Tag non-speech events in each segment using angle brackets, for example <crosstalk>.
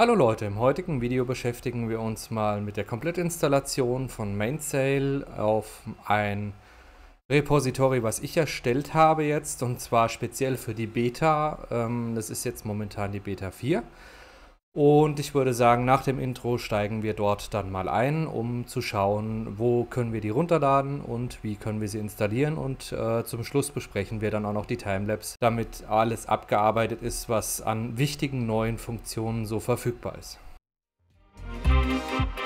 Hallo Leute, im heutigen Video beschäftigen wir uns mal mit der Komplettinstallation von Mainsail auf ein Repository, was ich erstellt habe jetzt und zwar speziell für die Beta. Ähm, das ist jetzt momentan die Beta 4. Und ich würde sagen, nach dem Intro steigen wir dort dann mal ein, um zu schauen, wo können wir die runterladen und wie können wir sie installieren. Und äh, zum Schluss besprechen wir dann auch noch die Timelapse, damit alles abgearbeitet ist, was an wichtigen neuen Funktionen so verfügbar ist. Musik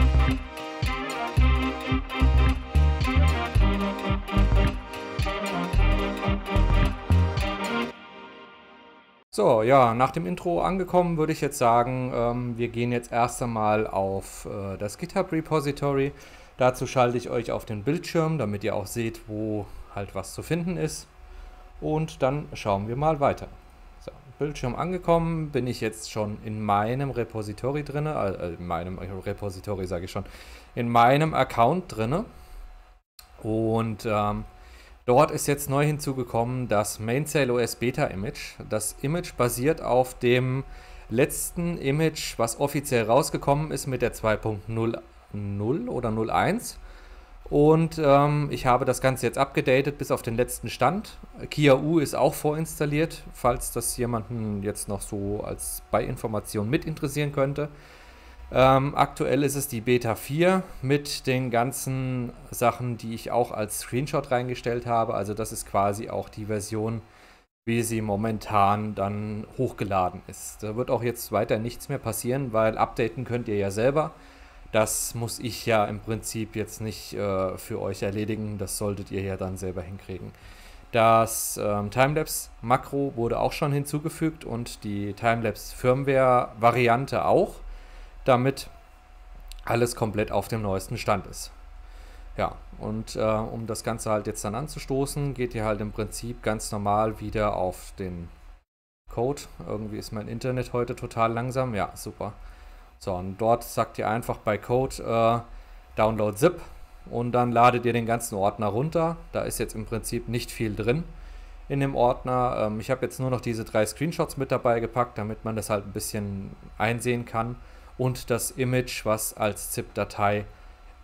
So, ja, nach dem Intro angekommen, würde ich jetzt sagen, ähm, wir gehen jetzt erst einmal auf äh, das GitHub-Repository. Dazu schalte ich euch auf den Bildschirm, damit ihr auch seht, wo halt was zu finden ist. Und dann schauen wir mal weiter. So, Bildschirm angekommen, bin ich jetzt schon in meinem Repository drin, äh, äh, in meinem Repository sage ich schon, in meinem Account drin. Und ähm, Dort ist jetzt neu hinzugekommen das Mainsail OS Beta Image. Das Image basiert auf dem letzten Image, was offiziell rausgekommen ist mit der 2.00 oder 01. Und ähm, ich habe das Ganze jetzt abgedatet bis auf den letzten Stand. Kia U ist auch vorinstalliert, falls das jemanden jetzt noch so als Beiinformation mit interessieren könnte. Ähm, aktuell ist es die Beta 4 mit den ganzen Sachen, die ich auch als Screenshot reingestellt habe. Also das ist quasi auch die Version, wie sie momentan dann hochgeladen ist. Da wird auch jetzt weiter nichts mehr passieren, weil updaten könnt ihr ja selber. Das muss ich ja im Prinzip jetzt nicht äh, für euch erledigen. Das solltet ihr ja dann selber hinkriegen. Das ähm, Timelapse-Makro wurde auch schon hinzugefügt und die Timelapse-Firmware-Variante auch damit alles komplett auf dem neuesten Stand ist. Ja, und äh, um das Ganze halt jetzt dann anzustoßen, geht ihr halt im Prinzip ganz normal wieder auf den Code. Irgendwie ist mein Internet heute total langsam. Ja, super. So, und dort sagt ihr einfach bei Code äh, Download Zip und dann ladet ihr den ganzen Ordner runter. Da ist jetzt im Prinzip nicht viel drin in dem Ordner. Ähm, ich habe jetzt nur noch diese drei Screenshots mit dabei gepackt, damit man das halt ein bisschen einsehen kann und das Image, was als ZIP-Datei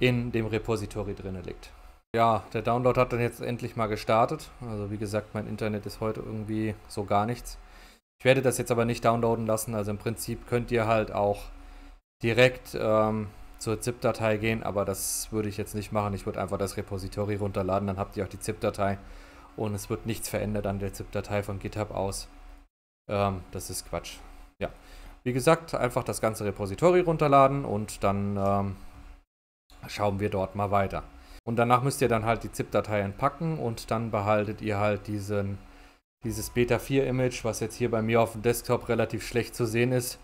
in dem Repository drin liegt. Ja, der Download hat dann jetzt endlich mal gestartet. Also wie gesagt, mein Internet ist heute irgendwie so gar nichts. Ich werde das jetzt aber nicht downloaden lassen. Also im Prinzip könnt ihr halt auch direkt ähm, zur ZIP-Datei gehen, aber das würde ich jetzt nicht machen. Ich würde einfach das Repository runterladen, dann habt ihr auch die ZIP-Datei und es wird nichts verändert an der ZIP-Datei von GitHub aus. Ähm, das ist Quatsch. Ja. Wie gesagt, einfach das ganze Repository runterladen und dann ähm, schauen wir dort mal weiter. Und danach müsst ihr dann halt die ZIP-Datei entpacken und dann behaltet ihr halt diesen, dieses Beta 4 Image, was jetzt hier bei mir auf dem Desktop relativ schlecht zu sehen ist,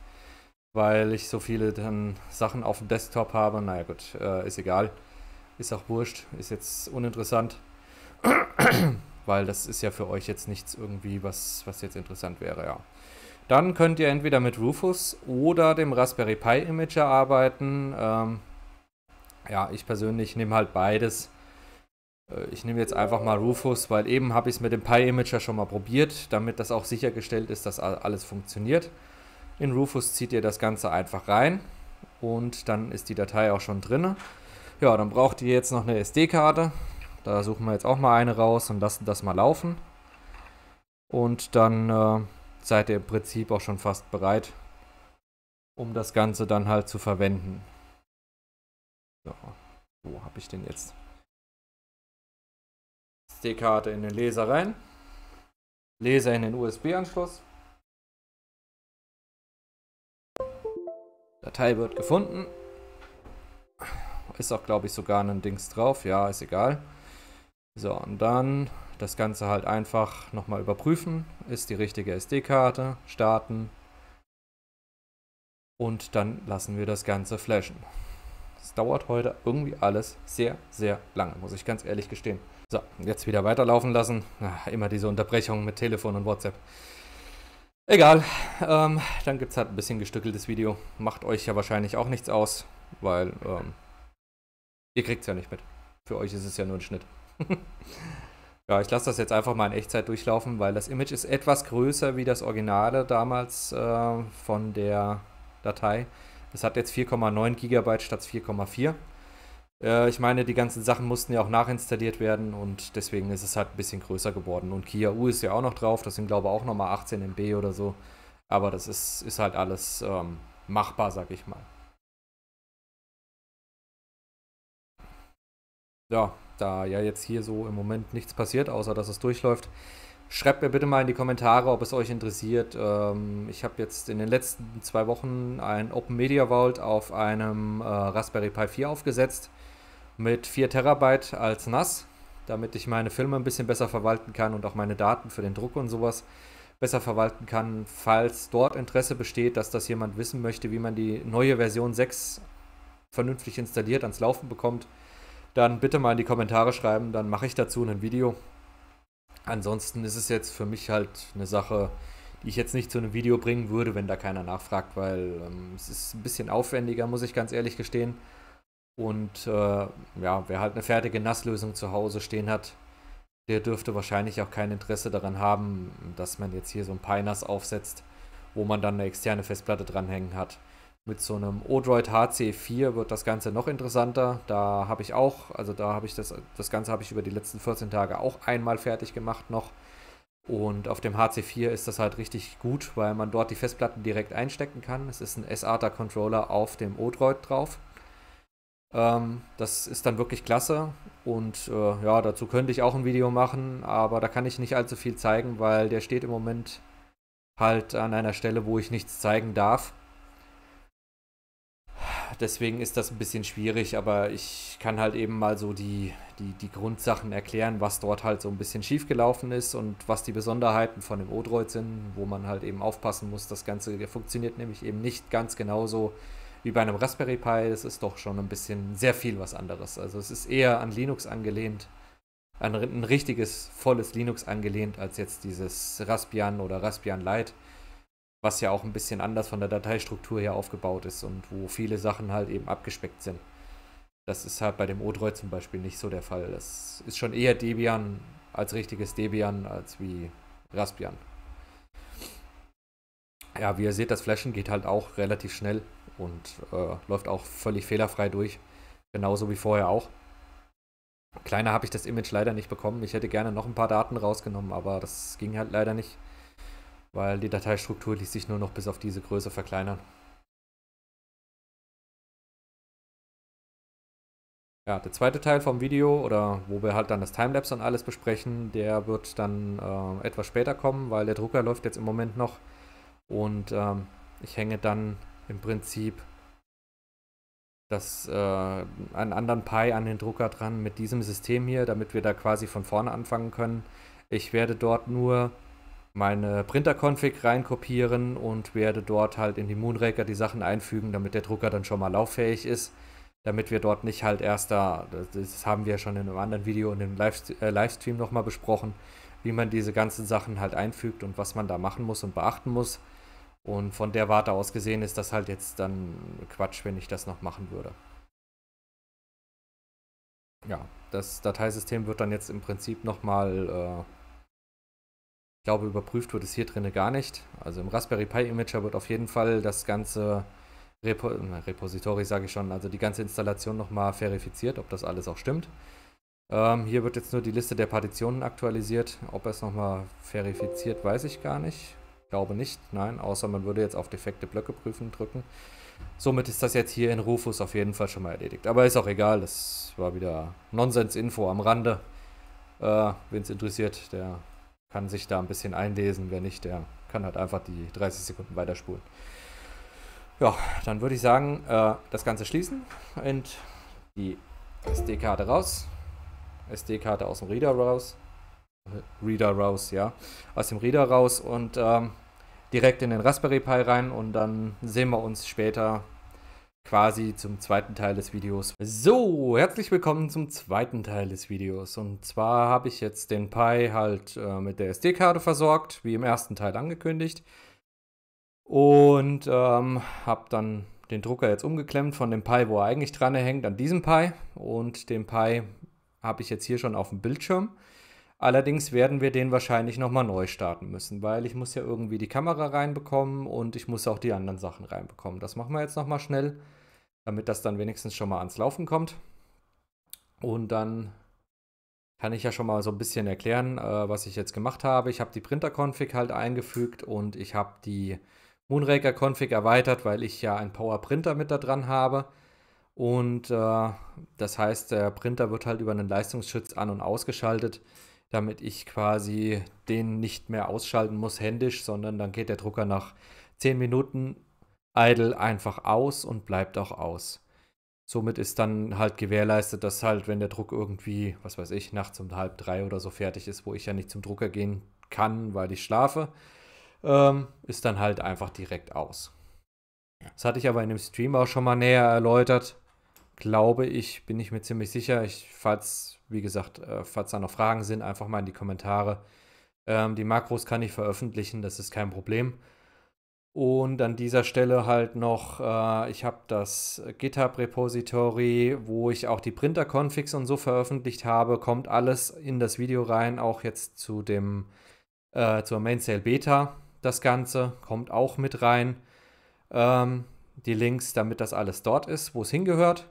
weil ich so viele dann Sachen auf dem Desktop habe. Naja gut, äh, ist egal. Ist auch wurscht, ist jetzt uninteressant. <clears throat> weil das ist ja für euch jetzt nichts irgendwie, was, was jetzt interessant wäre, ja. Dann könnt ihr entweder mit Rufus oder dem Raspberry Pi Imager arbeiten. Ähm, ja, ich persönlich nehme halt beides. Äh, ich nehme jetzt einfach mal Rufus, weil eben habe ich es mit dem Pi Imager schon mal probiert, damit das auch sichergestellt ist, dass alles funktioniert. In Rufus zieht ihr das Ganze einfach rein und dann ist die Datei auch schon drin. Ja, dann braucht ihr jetzt noch eine SD-Karte. Da suchen wir jetzt auch mal eine raus und lassen das mal laufen. Und dann äh, seid ihr im Prinzip auch schon fast bereit, um das Ganze dann halt zu verwenden. So, wo habe ich denn jetzt? SD-Karte in den Laser rein. Laser in den USB-Anschluss. Datei wird gefunden. Ist auch, glaube ich, sogar ein Dings drauf. Ja, ist egal. So, und dann das Ganze halt einfach nochmal überprüfen. Ist die richtige SD-Karte, starten und dann lassen wir das Ganze flashen. Es dauert heute irgendwie alles sehr, sehr lange, muss ich ganz ehrlich gestehen. So, jetzt wieder weiterlaufen lassen. Ach, immer diese Unterbrechung mit Telefon und WhatsApp. Egal, ähm, dann gibt es halt ein bisschen gestückeltes Video. Macht euch ja wahrscheinlich auch nichts aus, weil ähm, ihr kriegt es ja nicht mit. Für euch ist es ja nur ein Schnitt. <laughs> Ja, ich lasse das jetzt einfach mal in Echtzeit durchlaufen, weil das Image ist etwas größer wie das Originale damals äh, von der Datei. Es hat jetzt 4,9 GB statt 4,4. Äh, ich meine, die ganzen Sachen mussten ja auch nachinstalliert werden und deswegen ist es halt ein bisschen größer geworden. Und Kia U ist ja auch noch drauf, das sind glaube ich auch nochmal 18 MB oder so. Aber das ist, ist halt alles ähm, machbar, sag ich mal. Ja, da ja jetzt hier so im Moment nichts passiert, außer dass es durchläuft, schreibt mir bitte mal in die Kommentare, ob es euch interessiert. Ähm, ich habe jetzt in den letzten zwei Wochen ein Open Media Vault auf einem äh, Raspberry Pi 4 aufgesetzt mit 4 Terabyte als NAS, damit ich meine Filme ein bisschen besser verwalten kann und auch meine Daten für den Druck und sowas besser verwalten kann. Falls dort Interesse besteht, dass das jemand wissen möchte, wie man die neue Version 6 vernünftig installiert, ans Laufen bekommt, dann bitte mal in die Kommentare schreiben, dann mache ich dazu ein Video. Ansonsten ist es jetzt für mich halt eine Sache, die ich jetzt nicht zu einem Video bringen würde, wenn da keiner nachfragt, weil ähm, es ist ein bisschen aufwendiger, muss ich ganz ehrlich gestehen. Und äh, ja, wer halt eine fertige Nasslösung zu Hause stehen hat, der dürfte wahrscheinlich auch kein Interesse daran haben, dass man jetzt hier so ein Pinas aufsetzt, wo man dann eine externe Festplatte dranhängen hat. Mit so einem Odroid HC4 wird das Ganze noch interessanter. Da habe ich auch, also da habe ich das, das Ganze habe ich über die letzten 14 Tage auch einmal fertig gemacht noch. Und auf dem HC4 ist das halt richtig gut, weil man dort die Festplatten direkt einstecken kann. Es ist ein SATA-Controller auf dem Odroid drauf. Ähm, das ist dann wirklich klasse. Und äh, ja, dazu könnte ich auch ein Video machen, aber da kann ich nicht allzu viel zeigen, weil der steht im Moment halt an einer Stelle, wo ich nichts zeigen darf deswegen ist das ein bisschen schwierig, aber ich kann halt eben mal so die, die, die Grundsachen erklären, was dort halt so ein bisschen schiefgelaufen ist und was die Besonderheiten von dem Odroid sind, wo man halt eben aufpassen muss. Das Ganze funktioniert nämlich eben nicht ganz genauso wie bei einem Raspberry Pi. Das ist doch schon ein bisschen sehr viel was anderes. Also es ist eher an Linux angelehnt, an ein richtiges, volles Linux angelehnt, als jetzt dieses Raspbian oder Raspbian Lite was ja auch ein bisschen anders von der Dateistruktur her aufgebaut ist und wo viele Sachen halt eben abgespeckt sind. Das ist halt bei dem Odroid zum Beispiel nicht so der Fall. Das ist schon eher Debian als richtiges Debian als wie Raspbian. Ja, wie ihr seht, das Flashen geht halt auch relativ schnell und äh, läuft auch völlig fehlerfrei durch. Genauso wie vorher auch. Kleiner habe ich das Image leider nicht bekommen. Ich hätte gerne noch ein paar Daten rausgenommen, aber das ging halt leider nicht weil die Dateistruktur ließ sich nur noch bis auf diese Größe verkleinern. Ja, der zweite Teil vom Video oder wo wir halt dann das Timelapse und alles besprechen, der wird dann äh, etwas später kommen, weil der Drucker läuft jetzt im Moment noch und ähm, ich hänge dann im Prinzip das, äh, einen anderen Pi an den Drucker dran mit diesem System hier, damit wir da quasi von vorne anfangen können. Ich werde dort nur meine Printer-Config reinkopieren und werde dort halt in die Moonraker die Sachen einfügen, damit der Drucker dann schon mal lauffähig ist, damit wir dort nicht halt erst da, das haben wir schon in einem anderen Video in dem Livestream, äh, Livestream nochmal besprochen, wie man diese ganzen Sachen halt einfügt und was man da machen muss und beachten muss. Und von der Warte aus gesehen ist das halt jetzt dann Quatsch, wenn ich das noch machen würde. Ja, das Dateisystem wird dann jetzt im Prinzip nochmal äh, ich glaube, überprüft wird es hier drin gar nicht. Also im Raspberry Pi Imager wird auf jeden Fall das ganze Repo Repository, sage ich schon, also die ganze Installation nochmal verifiziert, ob das alles auch stimmt. Ähm, hier wird jetzt nur die Liste der Partitionen aktualisiert. Ob es nochmal verifiziert, weiß ich gar nicht. Glaube nicht, nein, außer man würde jetzt auf defekte Blöcke prüfen drücken. Somit ist das jetzt hier in Rufus auf jeden Fall schon mal erledigt. Aber ist auch egal, das war wieder Nonsens-Info am Rande. Äh, Wen es interessiert, der kann sich da ein bisschen einlesen. Wer nicht, der kann halt einfach die 30 Sekunden weiterspulen. Ja, dann würde ich sagen, äh, das Ganze schließen und die SD-Karte raus. SD-Karte aus dem Reader raus. Reader raus, ja. Aus dem Reader raus und ähm, direkt in den Raspberry Pi rein und dann sehen wir uns später quasi zum zweiten Teil des Videos. So, herzlich willkommen zum zweiten Teil des Videos. Und zwar habe ich jetzt den Pi halt äh, mit der SD-Karte versorgt, wie im ersten Teil angekündigt. Und ähm, habe dann den Drucker jetzt umgeklemmt von dem Pi, wo er eigentlich dran hängt, an diesem Pi. Und den Pi habe ich jetzt hier schon auf dem Bildschirm. Allerdings werden wir den wahrscheinlich nochmal neu starten müssen, weil ich muss ja irgendwie die Kamera reinbekommen und ich muss auch die anderen Sachen reinbekommen. Das machen wir jetzt nochmal schnell damit das dann wenigstens schon mal ans Laufen kommt. Und dann kann ich ja schon mal so ein bisschen erklären, äh, was ich jetzt gemacht habe. Ich habe die Printer-Config halt eingefügt und ich habe die Moonraker-Config erweitert, weil ich ja einen Power-Printer mit da dran habe. Und äh, das heißt, der Printer wird halt über einen Leistungsschutz an- und ausgeschaltet, damit ich quasi den nicht mehr ausschalten muss händisch, sondern dann geht der Drucker nach 10 Minuten Idle einfach aus und bleibt auch aus. Somit ist dann halt gewährleistet, dass halt, wenn der Druck irgendwie, was weiß ich, nachts um halb drei oder so fertig ist, wo ich ja nicht zum Drucker gehen kann, weil ich schlafe, ähm, ist dann halt einfach direkt aus. Das hatte ich aber in dem Stream auch schon mal näher erläutert. Glaube ich, bin ich mir ziemlich sicher. Ich, falls, wie gesagt, äh, falls da noch Fragen sind, einfach mal in die Kommentare. Ähm, die Makros kann ich veröffentlichen, das ist kein Problem. Und an dieser Stelle halt noch, äh, ich habe das GitHub-Repository, wo ich auch die Printer-Configs und so veröffentlicht habe, kommt alles in das Video rein, auch jetzt zu dem, äh, zur Mainsail Beta. Das Ganze kommt auch mit rein. Ähm, die Links, damit das alles dort ist, wo es hingehört.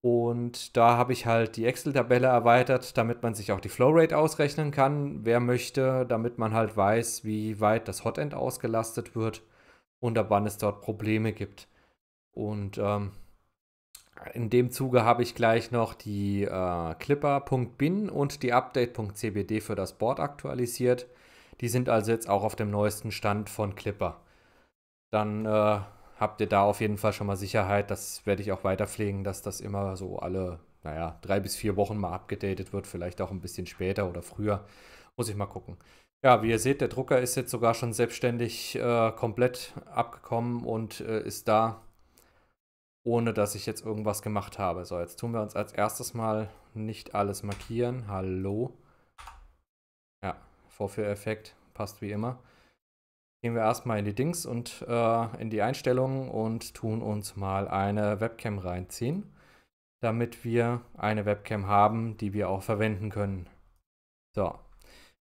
Und da habe ich halt die Excel-Tabelle erweitert, damit man sich auch die Flowrate ausrechnen kann, wer möchte, damit man halt weiß, wie weit das Hotend ausgelastet wird und ab wann es dort Probleme gibt. Und ähm, in dem Zuge habe ich gleich noch die äh, Clipper.bin und die Update.cbd für das Board aktualisiert. Die sind also jetzt auch auf dem neuesten Stand von Clipper. Dann äh, habt ihr da auf jeden Fall schon mal Sicherheit. Das werde ich auch weiter pflegen, dass das immer so alle, naja, drei bis vier Wochen mal abgedatet wird. Vielleicht auch ein bisschen später oder früher. Muss ich mal gucken. Ja, wie ihr seht, der Drucker ist jetzt sogar schon selbstständig äh, komplett abgekommen und äh, ist da, ohne dass ich jetzt irgendwas gemacht habe. So, jetzt tun wir uns als erstes mal nicht alles markieren. Hallo. Ja, Vorführeffekt passt wie immer gehen wir erstmal in die Dings und äh, in die Einstellungen und tun uns mal eine Webcam reinziehen, damit wir eine Webcam haben, die wir auch verwenden können. So.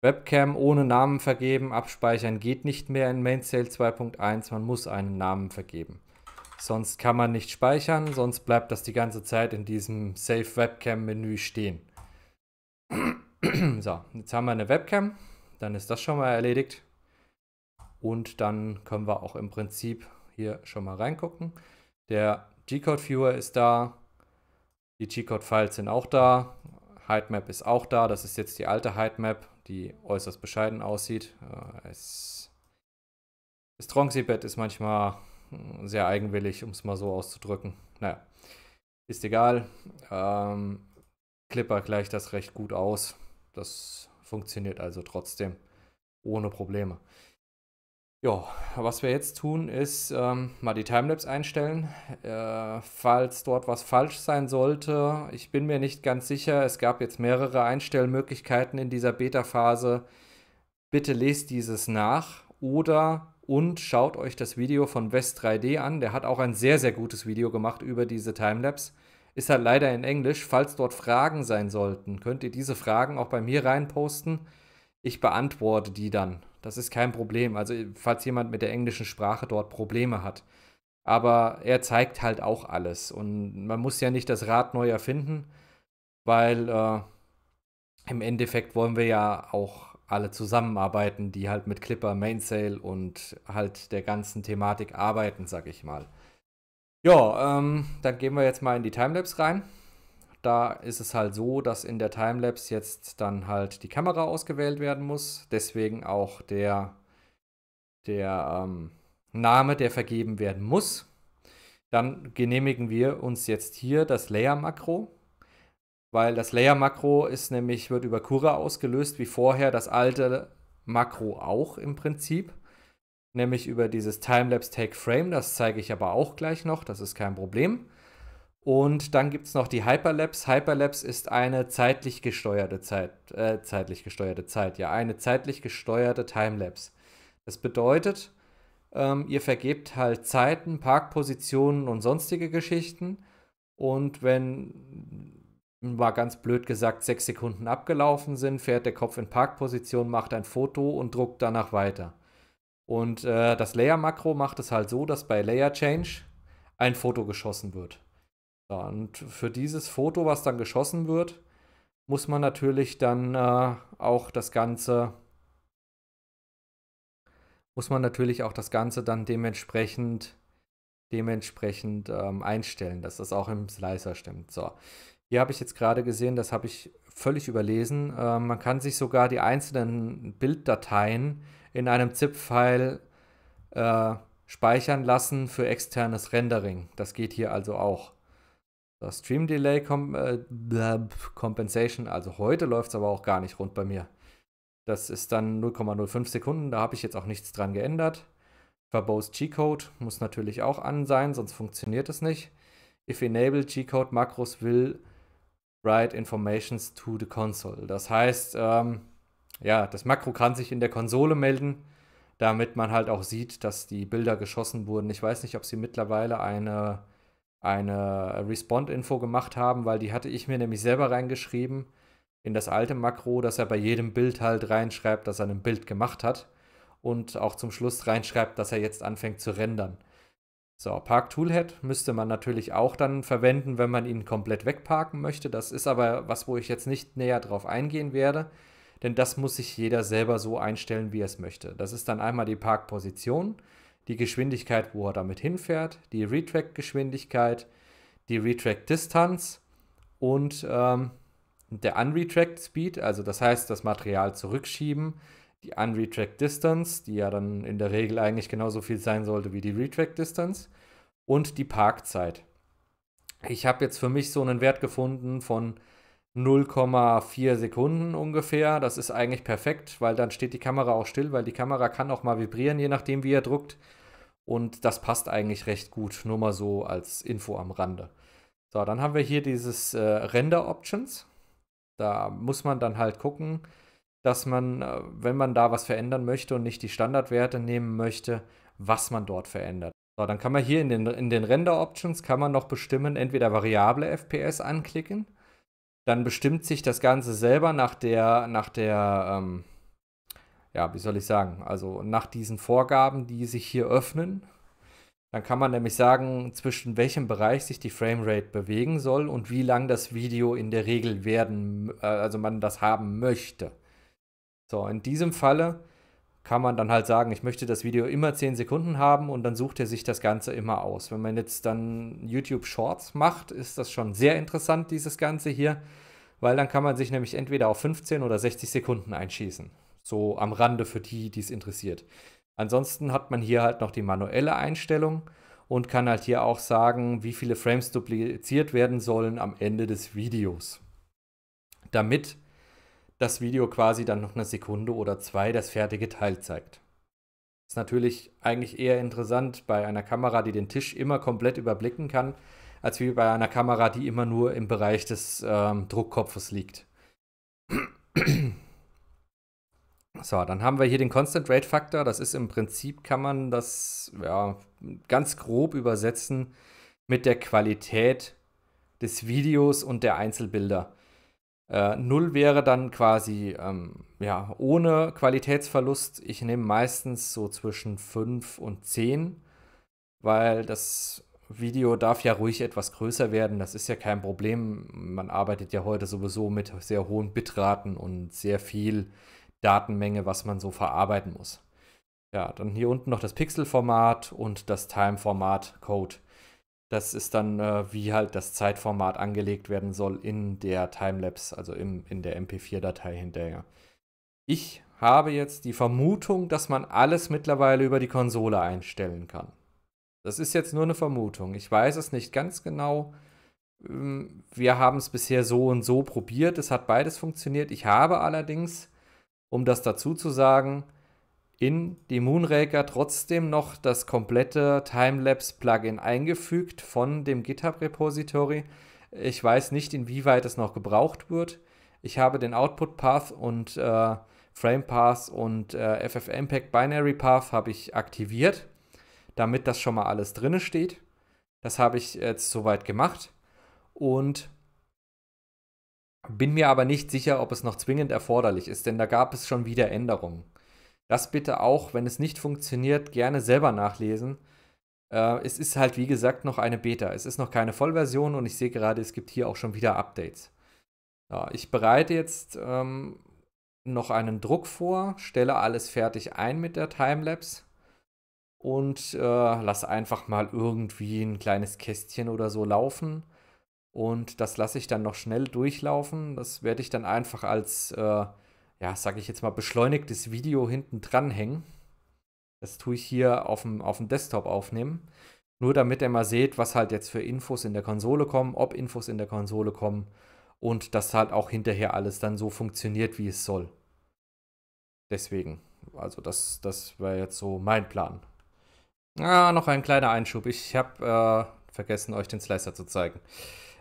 Webcam ohne Namen vergeben, abspeichern geht nicht mehr in Mainsail 2.1, man muss einen Namen vergeben. Sonst kann man nicht speichern, sonst bleibt das die ganze Zeit in diesem Save Webcam Menü stehen. <clears throat> so, jetzt haben wir eine Webcam, dann ist das schon mal erledigt. Und dann können wir auch im Prinzip hier schon mal reingucken. Der G-Code-Viewer ist da. Die G-Code-Files sind auch da. Hidemap ist auch da. Das ist jetzt die alte Hidemap, die äußerst bescheiden aussieht. Äh, es, das Strongseabed ist manchmal hm, sehr eigenwillig, um es mal so auszudrücken. Naja, ist egal. Ähm, Clipper gleicht das recht gut aus. Das funktioniert also trotzdem ohne Probleme. Ja, was wir jetzt tun, ist ähm, mal die Timelapse einstellen. Äh, falls dort was falsch sein sollte, ich bin mir nicht ganz sicher, es gab jetzt mehrere Einstellmöglichkeiten in dieser Beta-Phase. Bitte lest dieses nach oder und schaut euch das Video von West3D an. Der hat auch ein sehr, sehr gutes Video gemacht über diese Timelapse. Ist halt leider in Englisch. Falls dort Fragen sein sollten, könnt ihr diese Fragen auch bei mir reinposten. Ich beantworte die dann. Das ist kein Problem. Also falls jemand mit der englischen Sprache dort Probleme hat. Aber er zeigt halt auch alles. Und man muss ja nicht das Rad neu erfinden, weil äh, im Endeffekt wollen wir ja auch alle zusammenarbeiten, die halt mit Clipper, Mainsail und halt der ganzen Thematik arbeiten, sag ich mal. Ja, ähm, dann gehen wir jetzt mal in die Timelapse rein. Da ist es halt so, dass in der Timelapse jetzt dann halt die Kamera ausgewählt werden muss. Deswegen auch der, der ähm, Name, der vergeben werden muss. Dann genehmigen wir uns jetzt hier das Layer-Makro, weil das Layer-Makro ist nämlich, wird über Cura ausgelöst, wie vorher das alte Makro auch im Prinzip nämlich über dieses Timelapse Take Frame. Das zeige ich aber auch gleich noch, das ist kein Problem. Und dann gibt es noch die Hyperlapse. Hyperlapse ist eine zeitlich gesteuerte Zeit, äh, zeitlich gesteuerte Zeit, ja, eine zeitlich gesteuerte Timelapse. Das bedeutet, ähm, ihr vergebt halt Zeiten, Parkpositionen und sonstige Geschichten. Und wenn, war hm, ganz blöd gesagt, sechs Sekunden abgelaufen sind, fährt der Kopf in Parkposition, macht ein Foto und druckt danach weiter. Und äh, das Layer-Makro macht es halt so, dass bei Layer Change ein Foto geschossen wird. So, und für dieses Foto, was dann geschossen wird, muss man natürlich dann äh, auch das Ganze muss man natürlich auch das Ganze dann dementsprechend dementsprechend ähm, einstellen, dass das auch im Slicer stimmt. So, hier habe ich jetzt gerade gesehen, das habe ich völlig überlesen. Äh, man kann sich sogar die einzelnen Bilddateien in einem ZIP-File äh, speichern lassen für externes Rendering. Das geht hier also auch. Das Stream Delay Com äh, Compensation, also heute läuft es aber auch gar nicht rund bei mir. Das ist dann 0,05 Sekunden, da habe ich jetzt auch nichts dran geändert. Verbose G-Code muss natürlich auch an sein, sonst funktioniert es nicht. If enable G-Code Makros will write informations to the console. Das heißt, ähm, ja, das Makro kann sich in der Konsole melden, damit man halt auch sieht, dass die Bilder geschossen wurden. Ich weiß nicht, ob sie mittlerweile eine eine Respond-Info gemacht haben, weil die hatte ich mir nämlich selber reingeschrieben in das alte Makro, dass er bei jedem Bild halt reinschreibt, dass er ein Bild gemacht hat und auch zum Schluss reinschreibt, dass er jetzt anfängt zu rendern. So, Park Toolhead müsste man natürlich auch dann verwenden, wenn man ihn komplett wegparken möchte. Das ist aber was, wo ich jetzt nicht näher drauf eingehen werde, denn das muss sich jeder selber so einstellen, wie er es möchte. Das ist dann einmal die Parkposition. position die Geschwindigkeit, wo er damit hinfährt, die Retract-Geschwindigkeit, die Retract-Distanz und ähm, der Unretract-Speed, also das heißt das Material zurückschieben, die Unretract-Distance, die ja dann in der Regel eigentlich genauso viel sein sollte wie die Retract-Distance und die Parkzeit. Ich habe jetzt für mich so einen Wert gefunden von 0,4 Sekunden ungefähr. Das ist eigentlich perfekt, weil dann steht die Kamera auch still, weil die Kamera kann auch mal vibrieren, je nachdem, wie ihr druckt. Und das passt eigentlich recht gut, nur mal so als Info am Rande. So, dann haben wir hier dieses äh, Render Options. Da muss man dann halt gucken, dass man, äh, wenn man da was verändern möchte und nicht die Standardwerte nehmen möchte, was man dort verändert. So, dann kann man hier in den, in den Render Options kann man noch bestimmen, entweder variable FPS anklicken dann bestimmt sich das Ganze selber nach der, nach der, ähm, ja, wie soll ich sagen, also nach diesen Vorgaben, die sich hier öffnen. Dann kann man nämlich sagen, zwischen welchem Bereich sich die Framerate bewegen soll und wie lang das Video in der Regel werden, äh, also man das haben möchte. So, in diesem Falle kann man dann halt sagen, ich möchte das Video immer 10 Sekunden haben und dann sucht er sich das Ganze immer aus. Wenn man jetzt dann YouTube Shorts macht, ist das schon sehr interessant, dieses Ganze hier, weil dann kann man sich nämlich entweder auf 15 oder 60 Sekunden einschießen. So am Rande für die, die es interessiert. Ansonsten hat man hier halt noch die manuelle Einstellung und kann halt hier auch sagen, wie viele Frames dupliziert werden sollen am Ende des Videos. Damit das Video quasi dann noch eine Sekunde oder zwei das fertige Teil zeigt. Ist natürlich eigentlich eher interessant bei einer Kamera, die den Tisch immer komplett überblicken kann, als wie bei einer Kamera, die immer nur im Bereich des ähm, Druckkopfes liegt. <clears throat> So, dann haben wir hier den Constant Rate Factor. Das ist im Prinzip, kann man das ja, ganz grob übersetzen mit der Qualität des Videos und der Einzelbilder. Äh, null wäre dann quasi ähm, ja, ohne Qualitätsverlust. Ich nehme meistens so zwischen 5 und 10, weil das Video darf ja ruhig etwas größer werden. Das ist ja kein Problem. Man arbeitet ja heute sowieso mit sehr hohen Bitraten und sehr viel Datenmenge, was man so verarbeiten muss. Ja, dann hier unten noch das Pixelformat und das Time-Format-Code. Das ist dann, äh, wie halt das Zeitformat angelegt werden soll in der Timelapse, also im, in der MP4-Datei hinterher. Ich habe jetzt die Vermutung, dass man alles mittlerweile über die Konsole einstellen kann. Das ist jetzt nur eine Vermutung. Ich weiß es nicht ganz genau. Ähm, wir haben es bisher so und so probiert. Es hat beides funktioniert. Ich habe allerdings, um das dazu zu sagen, in die Moonraker trotzdem noch das komplette Timelapse-Plugin eingefügt von dem GitHub-Repository. Ich weiß nicht, inwieweit es noch gebraucht wird. Ich habe den Output-Path und äh, Frame-Path und äh, FFmpeg Binary Path habe ich aktiviert, damit das schon mal alles drin steht. Das habe ich jetzt soweit gemacht und bin mir aber nicht sicher, ob es noch zwingend erforderlich ist, denn da gab es schon wieder Änderungen das bitte auch, wenn es nicht funktioniert, gerne selber nachlesen. Äh, es ist halt, wie gesagt, noch eine Beta. Es ist noch keine Vollversion und ich sehe gerade, es gibt hier auch schon wieder Updates. Ja, ich bereite jetzt ähm, noch einen Druck vor, stelle alles fertig ein mit der Timelapse und äh, lasse einfach mal irgendwie ein kleines Kästchen oder so laufen. Und das lasse ich dann noch schnell durchlaufen. Das werde ich dann einfach als äh, ja, sage ich jetzt mal, beschleunigtes Video hinten dran hängen. Das tue ich hier auf dem, auf dem Desktop aufnehmen. Nur damit ihr mal seht, was halt jetzt für Infos in der Konsole kommen, ob Infos in der Konsole kommen und dass halt auch hinterher alles dann so funktioniert, wie es soll. Deswegen, also das, das wäre jetzt so mein Plan. Ah, noch ein kleiner Einschub. Ich habe äh, vergessen, euch den Slicer zu zeigen.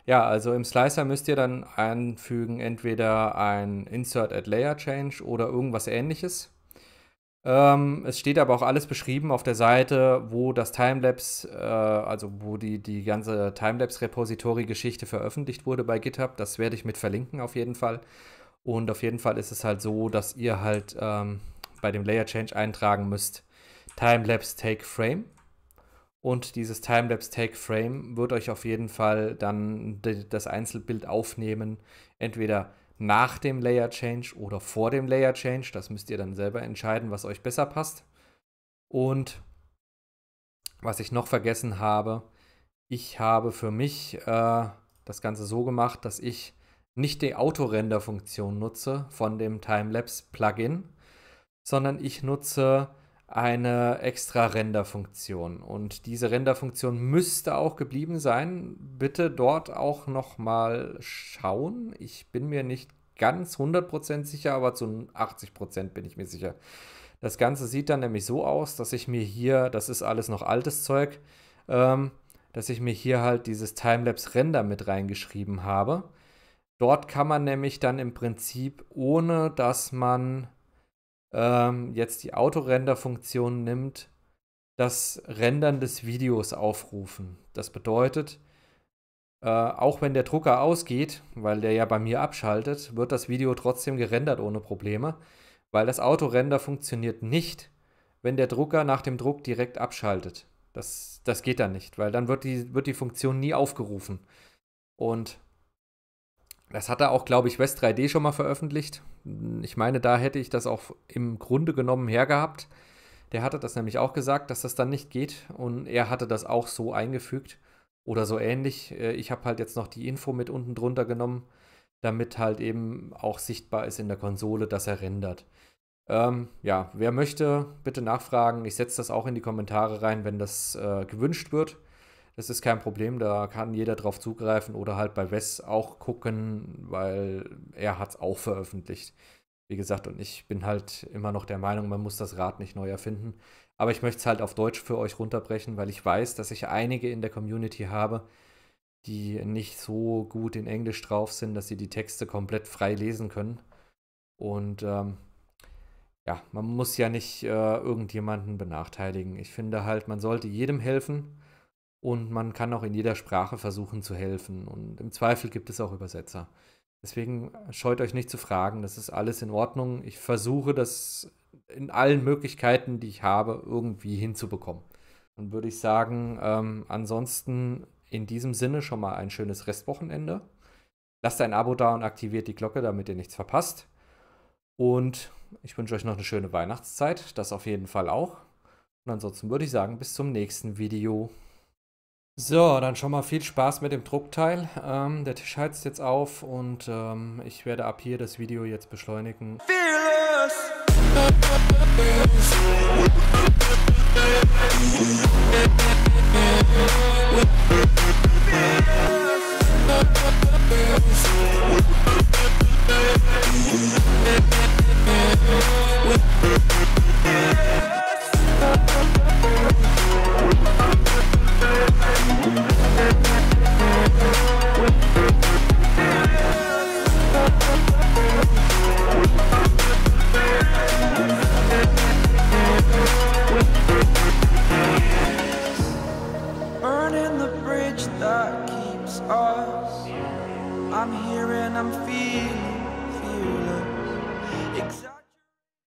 Ja, also im Slicer müsst ihr dann einfügen entweder ein Insert at Layer Change oder irgendwas ähnliches. Ähm, es steht aber auch alles beschrieben auf der Seite, wo das Timelapse, äh, also wo die, die ganze Timelapse-Repository-Geschichte veröffentlicht wurde bei GitHub. Das werde ich mit verlinken auf jeden Fall. Und auf jeden Fall ist es halt so, dass ihr halt ähm, bei dem Layer Change eintragen müsst Timelapse Take Frame und dieses Timelapse Take Frame wird euch auf jeden Fall dann das Einzelbild aufnehmen, entweder nach dem Layer Change oder vor dem Layer Change. Das müsst ihr dann selber entscheiden, was euch besser passt. Und was ich noch vergessen habe, ich habe für mich äh, das Ganze so gemacht, dass ich nicht die Autorender-Funktion nutze von dem Timelapse-Plugin, sondern ich nutze eine extra Renderfunktion. Und diese Renderfunktion müsste auch geblieben sein. Bitte dort auch nochmal schauen. Ich bin mir nicht ganz 100% sicher, aber zu 80% bin ich mir sicher. Das Ganze sieht dann nämlich so aus, dass ich mir hier, das ist alles noch altes Zeug, ähm, dass ich mir hier halt dieses Timelapse-Render mit reingeschrieben habe. Dort kann man nämlich dann im Prinzip, ohne dass man ähm, jetzt die Autorender-Funktion nimmt, das Rendern des Videos aufrufen. Das bedeutet, äh, auch wenn der Drucker ausgeht, weil der ja bei mir abschaltet, wird das Video trotzdem gerendert ohne Probleme, weil das Autorender funktioniert nicht, wenn der Drucker nach dem Druck direkt abschaltet. Das, das geht dann nicht, weil dann wird die, wird die Funktion nie aufgerufen. Und das hat er auch, glaube ich, West 3D schon mal veröffentlicht. Ich meine, da hätte ich das auch im Grunde genommen hergehabt. Der hatte das nämlich auch gesagt, dass das dann nicht geht. Und er hatte das auch so eingefügt oder so ähnlich. Äh, ich habe halt jetzt noch die Info mit unten drunter genommen, damit halt eben auch sichtbar ist in der Konsole, dass er rendert. Ähm, ja, wer möchte, bitte nachfragen. Ich setze das auch in die Kommentare rein, wenn das äh, gewünscht wird. Das ist kein Problem, da kann jeder drauf zugreifen oder halt bei Wes auch gucken, weil er hat es auch veröffentlicht. Wie gesagt, und ich bin halt immer noch der Meinung, man muss das Rad nicht neu erfinden. Aber ich möchte es halt auf Deutsch für euch runterbrechen, weil ich weiß, dass ich einige in der Community habe, die nicht so gut in Englisch drauf sind, dass sie die Texte komplett frei lesen können. Und ähm, ja, man muss ja nicht äh, irgendjemanden benachteiligen. Ich finde halt, man sollte jedem helfen und man kann auch in jeder Sprache versuchen zu helfen und im Zweifel gibt es auch Übersetzer. Deswegen scheut euch nicht zu fragen, das ist alles in Ordnung. Ich versuche das in allen Möglichkeiten, die ich habe, irgendwie hinzubekommen. Dann würde ich sagen, ähm, ansonsten in diesem Sinne schon mal ein schönes Restwochenende. Lasst ein Abo da und aktiviert die Glocke, damit ihr nichts verpasst. Und ich wünsche euch noch eine schöne Weihnachtszeit, das auf jeden Fall auch. Und ansonsten würde ich sagen, bis zum nächsten Video. So, dann schon mal viel Spaß mit dem Druckteil. Ähm, der Tisch heizt jetzt auf und ähm, ich werde ab hier das Video jetzt beschleunigen. Fearless. Fearless.